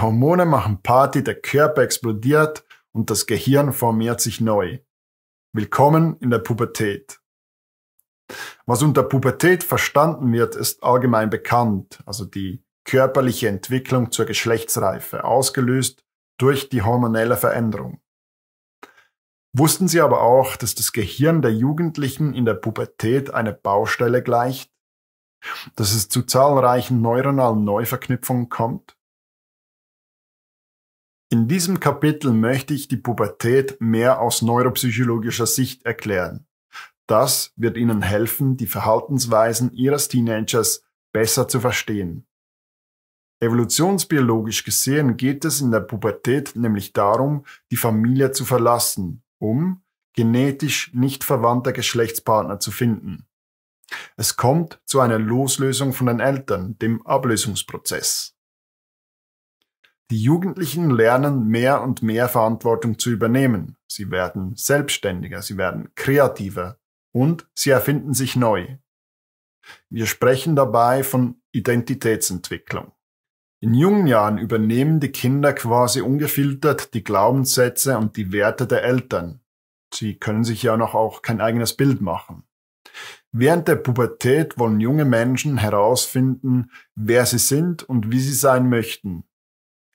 Hormone machen Party, der Körper explodiert und das Gehirn formiert sich neu. Willkommen in der Pubertät. Was unter Pubertät verstanden wird, ist allgemein bekannt, also die körperliche Entwicklung zur Geschlechtsreife, ausgelöst durch die hormonelle Veränderung. Wussten Sie aber auch, dass das Gehirn der Jugendlichen in der Pubertät eine Baustelle gleicht? Dass es zu zahlreichen neuronalen Neuverknüpfungen kommt? In diesem Kapitel möchte ich die Pubertät mehr aus neuropsychologischer Sicht erklären. Das wird Ihnen helfen, die Verhaltensweisen Ihres Teenagers besser zu verstehen. Evolutionsbiologisch gesehen geht es in der Pubertät nämlich darum, die Familie zu verlassen, um genetisch nicht verwandter Geschlechtspartner zu finden. Es kommt zu einer Loslösung von den Eltern, dem Ablösungsprozess. Die Jugendlichen lernen mehr und mehr Verantwortung zu übernehmen. Sie werden selbstständiger, sie werden kreativer und sie erfinden sich neu. Wir sprechen dabei von Identitätsentwicklung. In jungen Jahren übernehmen die Kinder quasi ungefiltert die Glaubenssätze und die Werte der Eltern. Sie können sich ja noch auch kein eigenes Bild machen. Während der Pubertät wollen junge Menschen herausfinden, wer sie sind und wie sie sein möchten.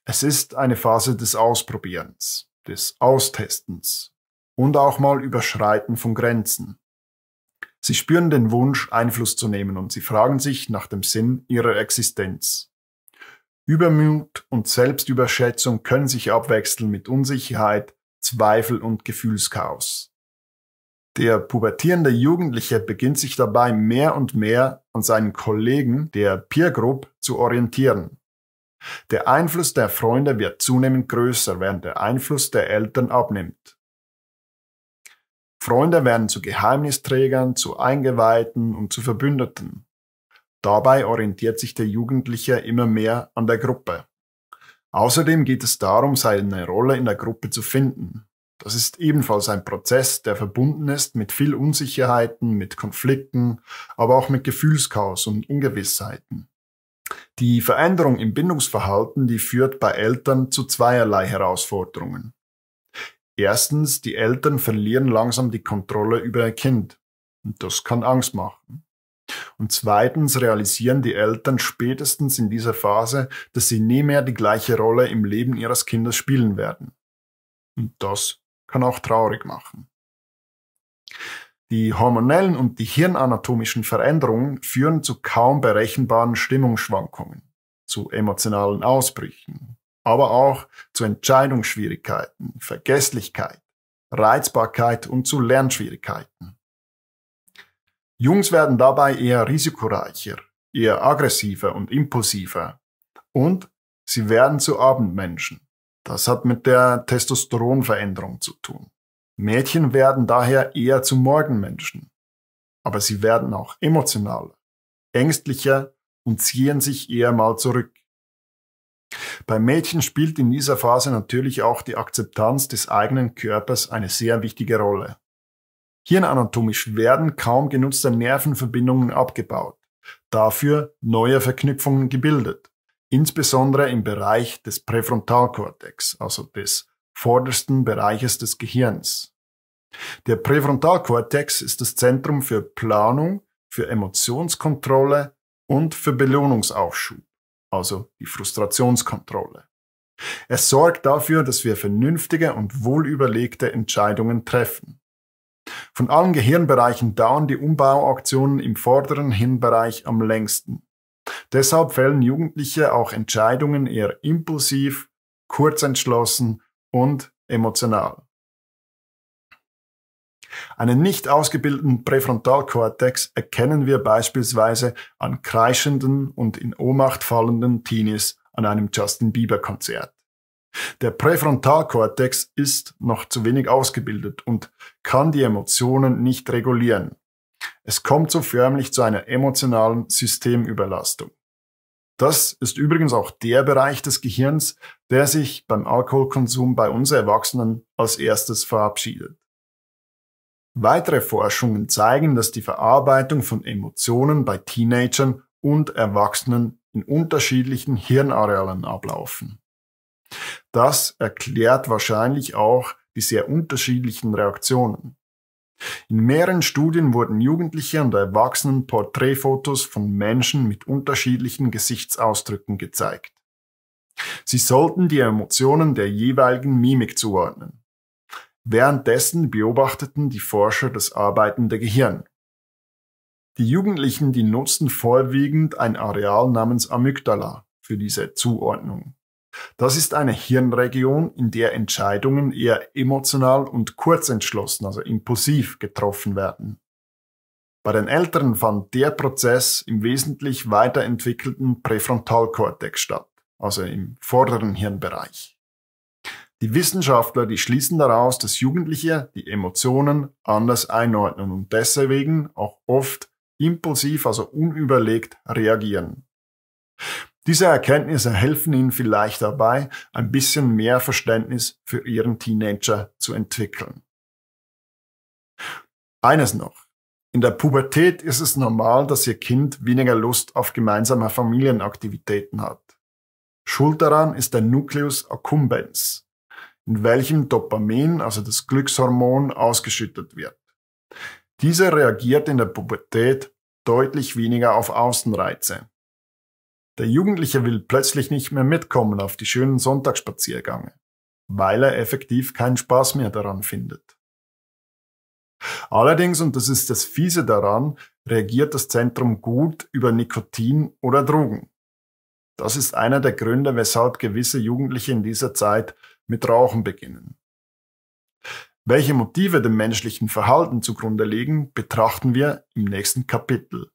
Es ist eine Phase des Ausprobierens, des Austestens und auch mal Überschreiten von Grenzen. Sie spüren den Wunsch, Einfluss zu nehmen und sie fragen sich nach dem Sinn ihrer Existenz. Übermut und Selbstüberschätzung können sich abwechseln mit Unsicherheit, Zweifel und Gefühlschaos. Der pubertierende Jugendliche beginnt sich dabei mehr und mehr an seinen Kollegen der Peer Group zu orientieren der Einfluss der Freunde wird zunehmend größer, während der Einfluss der Eltern abnimmt. Freunde werden zu Geheimnisträgern, zu Eingeweihten und zu Verbündeten. Dabei orientiert sich der Jugendliche immer mehr an der Gruppe. Außerdem geht es darum, seine Rolle in der Gruppe zu finden. Das ist ebenfalls ein Prozess, der verbunden ist mit viel Unsicherheiten, mit Konflikten, aber auch mit Gefühlschaos und Ungewissheiten. Die Veränderung im Bindungsverhalten, die führt bei Eltern zu zweierlei Herausforderungen. Erstens, die Eltern verlieren langsam die Kontrolle über ihr Kind. Und das kann Angst machen. Und zweitens realisieren die Eltern spätestens in dieser Phase, dass sie nie mehr die gleiche Rolle im Leben ihres Kindes spielen werden. Und das kann auch traurig machen. Die hormonellen und die hirnanatomischen Veränderungen führen zu kaum berechenbaren Stimmungsschwankungen, zu emotionalen Ausbrüchen, aber auch zu Entscheidungsschwierigkeiten, Vergesslichkeit, Reizbarkeit und zu Lernschwierigkeiten. Jungs werden dabei eher risikoreicher, eher aggressiver und impulsiver und sie werden zu Abendmenschen. Das hat mit der Testosteronveränderung zu tun. Mädchen werden daher eher zu Morgenmenschen. Aber sie werden auch emotionaler, ängstlicher und ziehen sich eher mal zurück. Bei Mädchen spielt in dieser Phase natürlich auch die Akzeptanz des eigenen Körpers eine sehr wichtige Rolle. Hirnanatomisch werden kaum genutzte Nervenverbindungen abgebaut, dafür neue Verknüpfungen gebildet, insbesondere im Bereich des Präfrontalkortex, also des vordersten Bereiches des Gehirns. Der Präfrontalkortex ist das Zentrum für Planung, für Emotionskontrolle und für Belohnungsaufschub, also die Frustrationskontrolle. Es sorgt dafür, dass wir vernünftige und wohlüberlegte Entscheidungen treffen. Von allen Gehirnbereichen dauern die Umbauaktionen im vorderen Hirnbereich am längsten. Deshalb fällen Jugendliche auch Entscheidungen eher impulsiv, kurzentschlossen und emotional. Einen nicht ausgebildeten Präfrontalkortex erkennen wir beispielsweise an kreischenden und in Ohnmacht fallenden Teenies an einem Justin Bieber Konzert. Der Präfrontalkortex ist noch zu wenig ausgebildet und kann die Emotionen nicht regulieren. Es kommt so förmlich zu einer emotionalen Systemüberlastung. Das ist übrigens auch der Bereich des Gehirns, der sich beim Alkoholkonsum bei uns Erwachsenen als erstes verabschiedet. Weitere Forschungen zeigen, dass die Verarbeitung von Emotionen bei Teenagern und Erwachsenen in unterschiedlichen Hirnarealen ablaufen. Das erklärt wahrscheinlich auch die sehr unterschiedlichen Reaktionen. In mehreren Studien wurden Jugendliche und Erwachsenen Porträtfotos von Menschen mit unterschiedlichen Gesichtsausdrücken gezeigt. Sie sollten die Emotionen der jeweiligen Mimik zuordnen. Währenddessen beobachteten die Forscher das arbeitende Gehirn. Die Jugendlichen, die nutzten vorwiegend ein Areal namens Amygdala für diese Zuordnung. Das ist eine Hirnregion, in der Entscheidungen eher emotional und kurzentschlossen, also impulsiv getroffen werden. Bei den Älteren fand der Prozess im wesentlich weiterentwickelten Präfrontalkortex statt, also im vorderen Hirnbereich. Die Wissenschaftler, die schließen daraus, dass Jugendliche die Emotionen anders einordnen und deswegen auch oft impulsiv, also unüberlegt reagieren. Diese Erkenntnisse helfen Ihnen vielleicht dabei, ein bisschen mehr Verständnis für Ihren Teenager zu entwickeln. Eines noch. In der Pubertät ist es normal, dass Ihr Kind weniger Lust auf gemeinsame Familienaktivitäten hat. Schuld daran ist der Nucleus accumbens, in welchem Dopamin, also das Glückshormon, ausgeschüttet wird. Dieser reagiert in der Pubertät deutlich weniger auf Außenreize. Der Jugendliche will plötzlich nicht mehr mitkommen auf die schönen Sonntagsspaziergänge, weil er effektiv keinen Spaß mehr daran findet. Allerdings, und das ist das Fiese daran, reagiert das Zentrum gut über Nikotin oder Drogen. Das ist einer der Gründe, weshalb gewisse Jugendliche in dieser Zeit mit Rauchen beginnen. Welche Motive dem menschlichen Verhalten zugrunde liegen, betrachten wir im nächsten Kapitel.